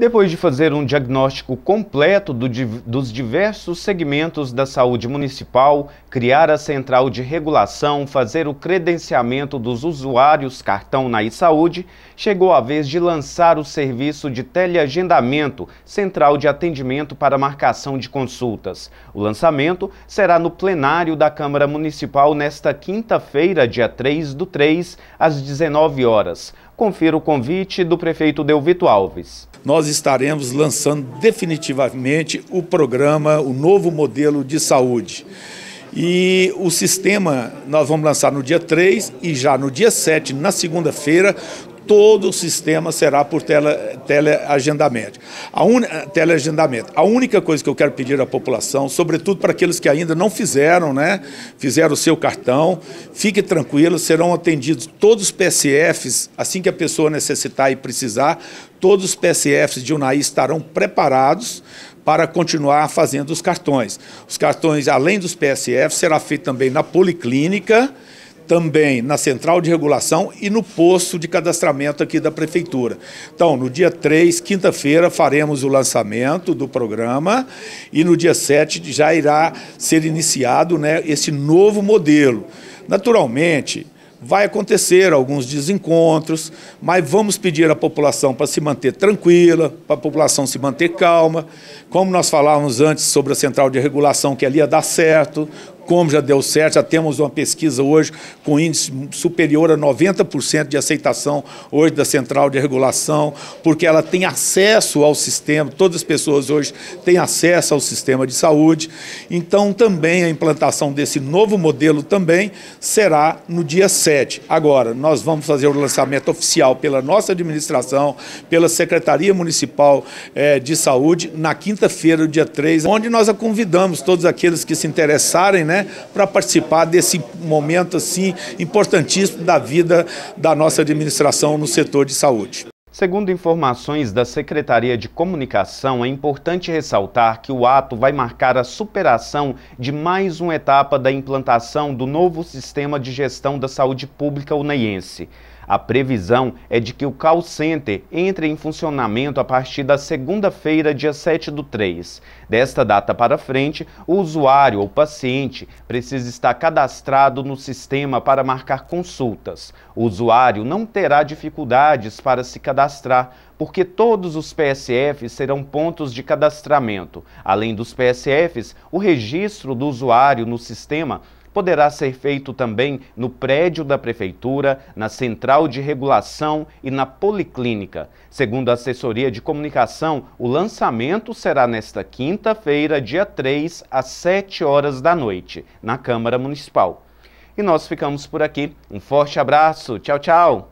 Depois de fazer um diagnóstico completo do, dos diversos segmentos da saúde municipal, criar a central de regulação, fazer o credenciamento dos usuários cartão na saúde, chegou a vez de lançar o serviço de teleagendamento, central de atendimento para marcação de consultas. O lançamento será no plenário da Câmara Municipal nesta quinta-feira, dia 3 do 3, às 19 horas. Confira o convite do prefeito Delvito Alves nós estaremos lançando definitivamente o programa, o novo modelo de saúde. E o sistema nós vamos lançar no dia 3 e já no dia 7, na segunda-feira, todo o sistema será por tele, teleagendamento. A, un, eh, teleagendamento. a única coisa que eu quero pedir à população, sobretudo para aqueles que ainda não fizeram, né, fizeram o seu cartão, fique tranquilo, serão atendidos todos os PSFs, assim que a pessoa necessitar e precisar, todos os PSFs de Unaí estarão preparados para continuar fazendo os cartões. Os cartões, além dos PSFs, será feito também na Policlínica, também na central de regulação e no posto de cadastramento aqui da prefeitura. Então, no dia 3, quinta-feira, faremos o lançamento do programa e no dia 7 já irá ser iniciado né, esse novo modelo. Naturalmente, vai acontecer alguns desencontros, mas vamos pedir à população para se manter tranquila, para a população se manter calma. Como nós falávamos antes sobre a central de regulação, que ali ia dar certo, como já deu certo, já temos uma pesquisa hoje com índice superior a 90% de aceitação hoje da central de regulação, porque ela tem acesso ao sistema, todas as pessoas hoje têm acesso ao sistema de saúde. Então, também a implantação desse novo modelo também será no dia 7. Agora, nós vamos fazer o lançamento oficial pela nossa administração, pela Secretaria Municipal eh, de Saúde, na quinta-feira, dia 3, onde nós a convidamos todos aqueles que se interessarem, né? Né, para participar desse momento assim importantíssimo da vida da nossa administração no setor de saúde. Segundo informações da Secretaria de Comunicação, é importante ressaltar que o ato vai marcar a superação de mais uma etapa da implantação do novo sistema de gestão da saúde pública unaiense. A previsão é de que o call center entre em funcionamento a partir da segunda-feira, dia 7 do 3. Desta data para frente, o usuário ou paciente precisa estar cadastrado no sistema para marcar consultas. O usuário não terá dificuldades para se cadastrar, porque todos os PSFs serão pontos de cadastramento. Além dos PSFs, o registro do usuário no sistema poderá ser feito também no prédio da Prefeitura, na Central de Regulação e na Policlínica. Segundo a assessoria de comunicação, o lançamento será nesta quinta-feira, dia 3, às 7 horas da noite, na Câmara Municipal. E nós ficamos por aqui. Um forte abraço. Tchau, tchau.